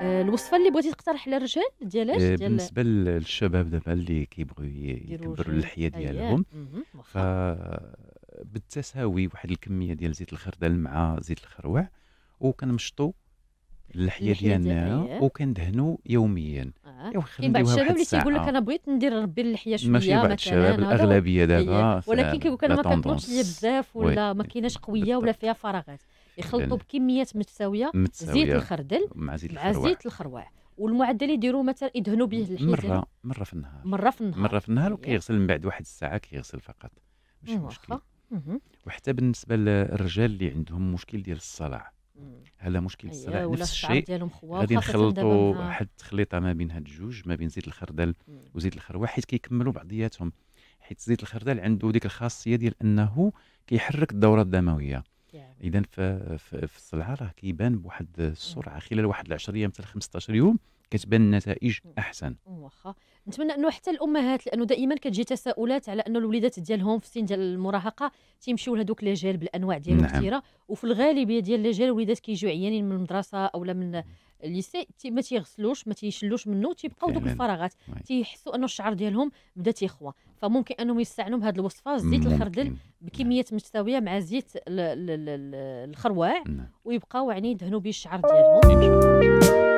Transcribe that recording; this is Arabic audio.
آه، الوصفه اللي بغيتي تقترح على الرجال ديالاش آه، ديال بالنسبه للشباب دابا اللي كيبغيو يكبروا اللحيه ديالهم بالتساوي واحد الكميه ديال زيت الخردل مع زيت الخروع وكنمشطوا اللحيه ديالنا وكندهنوا يوميا كاين أه؟ يعني بعض الشباب اللي تيقول لك انا بغيت ندير ربي اللحيه شويه ماشي بعض الشباب الاغلبيه دابا ولكن كيقول لك انا ما كنطلبش ليا بزاف ولا ما كايناش قويه ولا فيها فراغات يخلطوا بكميات متساويه زيت الخردل مع زيت الخروع, مع زيت الخروع. والمعدل يديروا مثلا يدهنوا به الحيتان مره يعني. مره في النهار مره في النهار مره في النهار يعني. وكيغسل من بعد واحد الساعه كيغسل فقط ماشي مشكل وحتى بالنسبه للرجال اللي عندهم مشكل ديال الصلع هلا مشكل أيوة، السلع نفس الشيء غادي نخلطوا واحد التخليطه ما بين هاد الجوج ما بين زيت الخردل مم. وزيت الخروه حيت كيكملوا بعضياتهم حيت زيت الخردل عنده ديك الخاصيه ديال انه كيحرك الدوره الدمويه اذا في, في, الصلعه راه كيبان بواحد السرعه خلال واحد ايام مثل 15 يوم كتبان النتائج احسن واخا نتمنى انه حتى الامهات لانه دائما كتجي تساؤلات على انه الوليدات ديالهم في سن ديال المراهقه تيمشيو لهذوك لي جيل بالانواع ديالهم نعم. كثيره وفي الغالبيه ديال لي جيل الوليدات كيجيو عيانين من المدرسه او من الليسي ما تيغسلوش ما تيشلوش منه تيبقاو دوك الفراغات تيحسوا انه الشعر ديالهم بدا تيخوى فممكن انهم يستعنوا بهذه الوصفه زيت الخردل بكميه نعم. متساويه مع زيت الخروع نعم. ويبقاو يعني يدهنوا به الشعر ديالهم